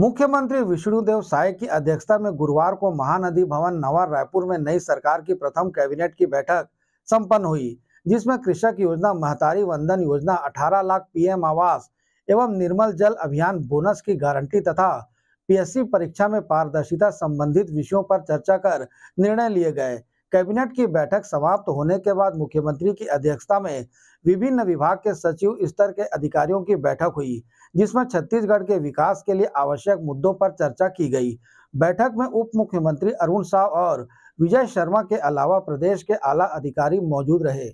मुख्यमंत्री विष्णुदेव साय की अध्यक्षता में गुरुवार को महानदी भवन नवा रायपुर में नई सरकार की प्रथम कैबिनेट की बैठक संपन्न हुई जिसमें कृषक योजना महतारी वंदन योजना 18 लाख पीएम आवास एवं निर्मल जल अभियान बोनस की गारंटी तथा पीएससी परीक्षा में पारदर्शिता संबंधित विषयों पर चर्चा कर निर्णय लिए गए कैबिनेट की बैठक समाप्त होने के बाद मुख्यमंत्री की अध्यक्षता में विभिन्न विभाग के सचिव स्तर के अधिकारियों की बैठक हुई जिसमें छत्तीसगढ़ के विकास के लिए आवश्यक मुद्दों पर चर्चा की गई बैठक में उप मुख्यमंत्री अरुण साव और विजय शर्मा के अलावा प्रदेश के आला अधिकारी मौजूद रहे